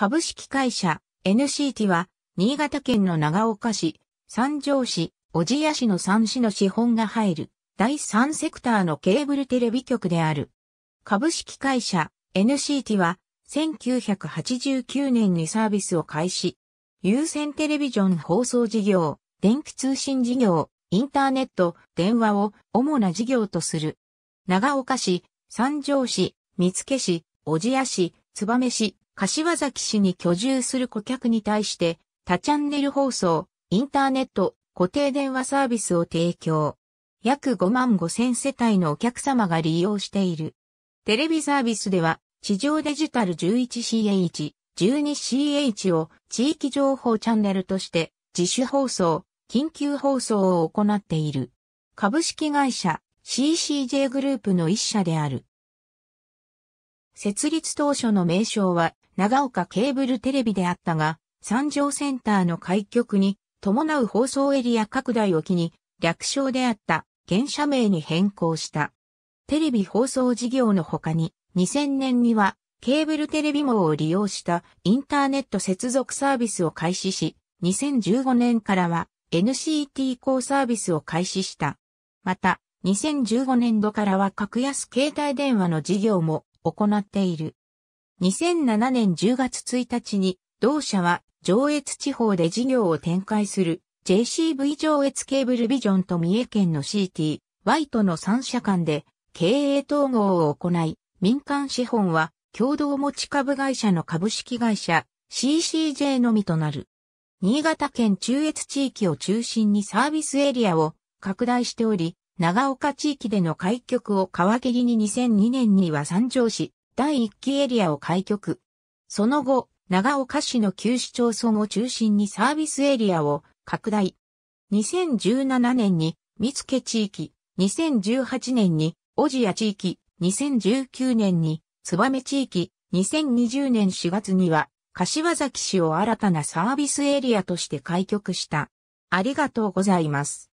株式会社 NCT は、新潟県の長岡市、三条市、小千谷市の3市の資本が入る、第3セクターのケーブルテレビ局である。株式会社 NCT は、1989年にサービスを開始。有線テレビジョン放送事業、電気通信事業、インターネット、電話を主な事業とする。長岡市、三条市、三つ市、小千谷市、燕市、柏崎市に居住する顧客に対して、多チャンネル放送、インターネット、固定電話サービスを提供。約5万5千世帯のお客様が利用している。テレビサービスでは、地上デジタル 11CH、12CH を地域情報チャンネルとして自主放送、緊急放送を行っている。株式会社 CCJ グループの一社である。設立当初の名称は長岡ケーブルテレビであったが、三条センターの開局に伴う放送エリア拡大を機に、略称であった現社名に変更した。テレビ放送事業の他に、2000年にはケーブルテレビ網を利用したインターネット接続サービスを開始し、2015年からは NCT 高サービスを開始した。また、2015年度からは格安携帯電話の事業も行っている。2007年10月1日に、同社は上越地方で事業を展開する JCV 上越ケーブルビジョンと三重県の CT、ワイトの3社間で経営統合を行い、民間資本は共同持ち株会社の株式会社 CCJ のみとなる。新潟県中越地域を中心にサービスエリアを拡大しており、長岡地域での開局を皮切りに2002年には三条市、第1期エリアを開局。その後、長岡市の旧市町村を中心にサービスエリアを拡大。2017年に三付地域、2018年に小路屋地域、2019年に燕地域、2020年4月には柏崎市を新たなサービスエリアとして開局した。ありがとうございます。